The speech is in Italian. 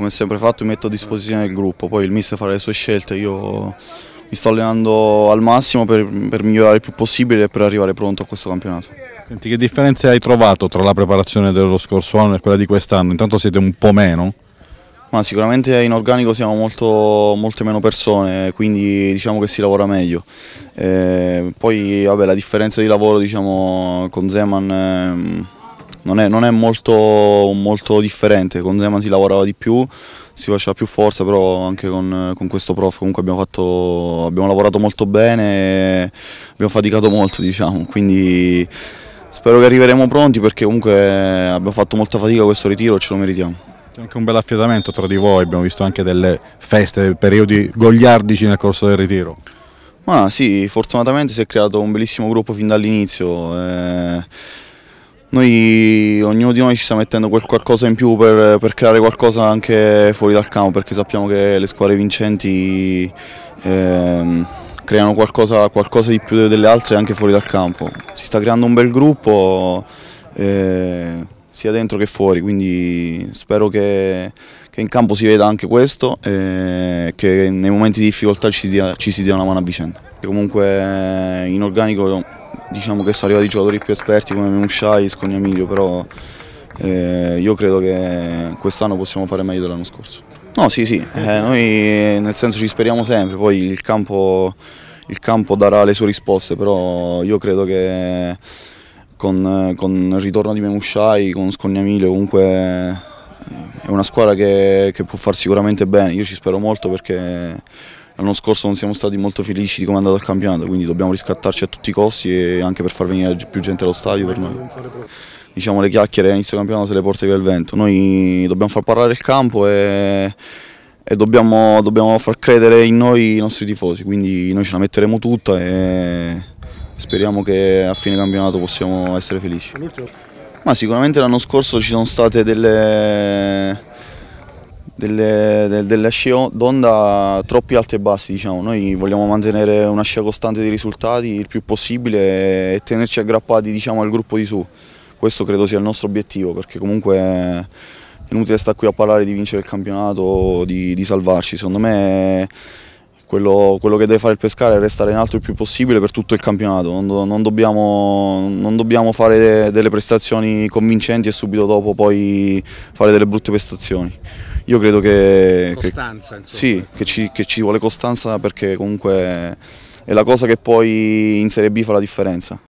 come sempre fatto mi metto a disposizione del gruppo, poi il mister farà le sue scelte, io mi sto allenando al massimo per, per migliorare il più possibile e per arrivare pronto a questo campionato. Senti, che differenze hai trovato tra la preparazione dello scorso anno e quella di quest'anno? Intanto siete un po' meno? Ma sicuramente in organico siamo molto, molte meno persone, quindi diciamo che si lavora meglio. Eh, poi vabbè, la differenza di lavoro diciamo, con Zeman... Ehm, non è, non è molto, molto, differente, con Zema si lavorava di più, si faceva più forza, però anche con, con questo prof comunque abbiamo, fatto, abbiamo lavorato molto bene, abbiamo faticato molto diciamo, quindi spero che arriveremo pronti perché comunque abbiamo fatto molta fatica questo ritiro e ce lo meritiamo. C'è anche un bel affiatamento tra di voi, abbiamo visto anche delle feste, dei periodi goliardici nel corso del ritiro. Ma sì, fortunatamente si è creato un bellissimo gruppo fin dall'inizio. Eh noi, ognuno di noi ci sta mettendo qualcosa in più per, per, creare qualcosa anche fuori dal campo perché sappiamo che le squadre vincenti eh, creano qualcosa, qualcosa, di più delle altre anche fuori dal campo. Si sta creando un bel gruppo eh, sia dentro che fuori, quindi spero che, che in campo si veda anche questo e che nei momenti di difficoltà ci, dia, ci si dia una mano a vicenda. Comunque in organico diciamo che sono arrivati i giocatori più esperti come Musciai, Scogna Miglio, però eh, io credo che quest'anno possiamo fare meglio dell'anno scorso. No, sì, sì, eh, noi nel senso ci speriamo sempre, poi il campo, il campo darà le sue risposte, però io credo che con, con il ritorno di Memusciai, con Scognamiglio, comunque eh, è una squadra che, che può far sicuramente bene, io ci spero molto perché L'anno scorso non siamo stati molto felici di come è andato il campionato, quindi dobbiamo riscattarci a tutti i costi e anche per far venire più gente allo stadio per noi. Diciamo le chiacchiere a inizio campionato se le porta via il vento, noi dobbiamo far parlare il campo e, e dobbiamo, dobbiamo, far credere in noi i nostri tifosi, quindi noi ce la metteremo tutta e speriamo che a fine campionato possiamo essere felici. Ma sicuramente l'anno scorso ci sono state delle delle, delle scie d'onda troppi alti e bassi. Diciamo. Noi vogliamo mantenere una scia costante di risultati il più possibile e tenerci aggrappati diciamo, al gruppo di su. Questo credo sia il nostro obiettivo perché comunque è inutile stare qui a parlare di vincere il campionato, di, di salvarci. Secondo me quello, quello, che deve fare il pescare è restare in alto il più possibile per tutto il campionato, non, non, dobbiamo, non dobbiamo, fare delle prestazioni convincenti e subito dopo poi fare delle brutte prestazioni io credo che, costanza, che, sì, che, ci, che ci vuole costanza perché comunque è la cosa che poi in Serie B fa la differenza.